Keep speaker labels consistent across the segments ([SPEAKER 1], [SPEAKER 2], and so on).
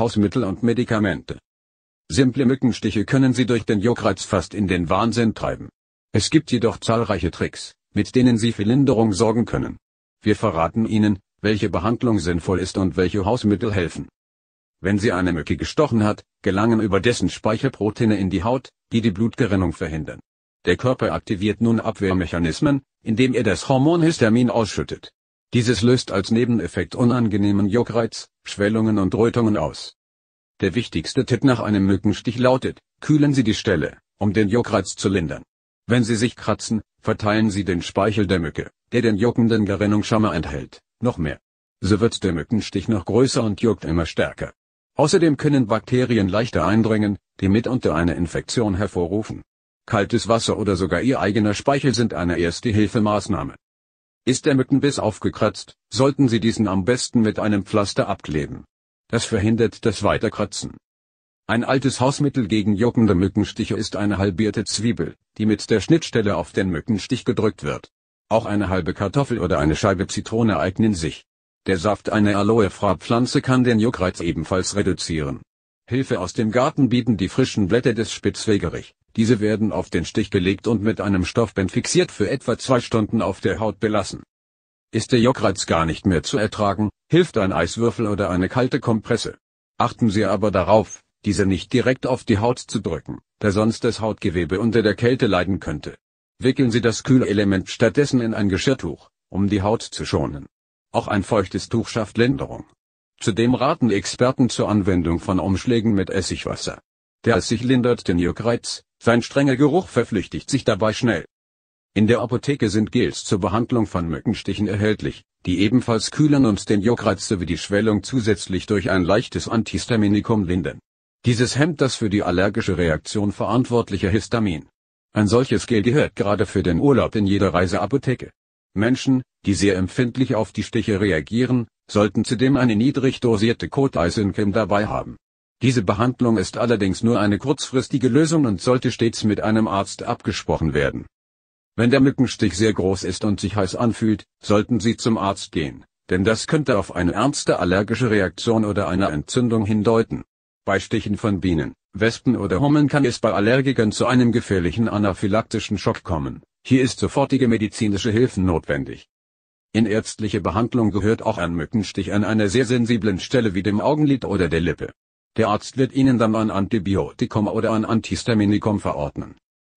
[SPEAKER 1] Hausmittel und Medikamente. Simple Mückenstiche können Sie durch den Juckreiz fast in den Wahnsinn treiben. Es gibt jedoch zahlreiche Tricks, mit denen Sie für Linderung sorgen können. Wir verraten Ihnen, welche Behandlung sinnvoll ist und welche Hausmittel helfen. Wenn sie eine Mücke gestochen hat, gelangen über dessen Speichelproteine in die Haut, die die Blutgerinnung verhindern. Der Körper aktiviert nun Abwehrmechanismen, indem er das Hormon Histamin ausschüttet. Dieses löst als Nebeneffekt unangenehmen Juckreiz, Schwellungen und Rötungen aus. Der wichtigste Tipp nach einem Mückenstich lautet, kühlen Sie die Stelle, um den Juckreiz zu lindern. Wenn Sie sich kratzen, verteilen Sie den Speichel der Mücke, der den juckenden Gerinnungsschammer enthält, noch mehr. So wird der Mückenstich noch größer und juckt immer stärker. Außerdem können Bakterien leichter eindringen, die mitunter eine Infektion hervorrufen. Kaltes Wasser oder sogar Ihr eigener Speichel sind eine erste Hilfemaßnahme. Ist der Mückenbiss aufgekratzt, sollten Sie diesen am besten mit einem Pflaster abkleben. Das verhindert das Weiterkratzen. Ein altes Hausmittel gegen juckende Mückenstiche ist eine halbierte Zwiebel, die mit der Schnittstelle auf den Mückenstich gedrückt wird. Auch eine halbe Kartoffel oder eine Scheibe Zitrone eignen sich. Der Saft einer Aloe-Fra-Pflanze kann den Juckreiz ebenfalls reduzieren. Hilfe aus dem Garten bieten die frischen Blätter des Spitzwegerich. Diese werden auf den Stich gelegt und mit einem Stoffband fixiert für etwa zwei Stunden auf der Haut belassen. Ist der Jockreiz gar nicht mehr zu ertragen, hilft ein Eiswürfel oder eine kalte Kompresse. Achten Sie aber darauf, diese nicht direkt auf die Haut zu drücken, da sonst das Hautgewebe unter der Kälte leiden könnte. Wickeln Sie das Kühlelement stattdessen in ein Geschirrtuch, um die Haut zu schonen. Auch ein feuchtes Tuch schafft Linderung. Zudem raten Experten zur Anwendung von Umschlägen mit Essigwasser. Der Essig lindert den Juckreiz, sein strenger Geruch verflüchtigt sich dabei schnell. In der Apotheke sind Gels zur Behandlung von Mückenstichen erhältlich, die ebenfalls kühlen und den Juckreiz sowie die Schwellung zusätzlich durch ein leichtes Antihistaminikum lindern. Dieses hemmt das für die allergische Reaktion verantwortliche Histamin. Ein solches Gel gehört gerade für den Urlaub in jeder Reiseapotheke. Menschen, die sehr empfindlich auf die Stiche reagieren, sollten zudem eine niedrig dosierte Koteisencreme dabei haben. Diese Behandlung ist allerdings nur eine kurzfristige Lösung und sollte stets mit einem Arzt abgesprochen werden. Wenn der Mückenstich sehr groß ist und sich heiß anfühlt, sollten Sie zum Arzt gehen, denn das könnte auf eine ernste allergische Reaktion oder eine Entzündung hindeuten. Bei Stichen von Bienen, Wespen oder Hummeln kann es bei Allergikern zu einem gefährlichen anaphylaktischen Schock kommen. Hier ist sofortige medizinische Hilfen notwendig. In ärztliche Behandlung gehört auch ein Mückenstich an einer sehr sensiblen Stelle wie dem Augenlid oder der Lippe. Der Arzt wird Ihnen dann ein Antibiotikum oder ein Antihistaminikum verordnen.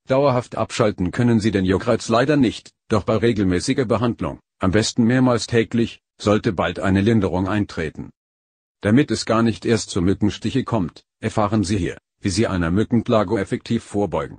[SPEAKER 1] Dauerhaft abschalten können Sie den Juckreiz leider nicht, doch bei regelmäßiger Behandlung, am besten mehrmals täglich, sollte bald eine Linderung eintreten. Damit es gar nicht erst zu Mückenstiche kommt, erfahren Sie hier, wie Sie einer Mückenplago effektiv vorbeugen.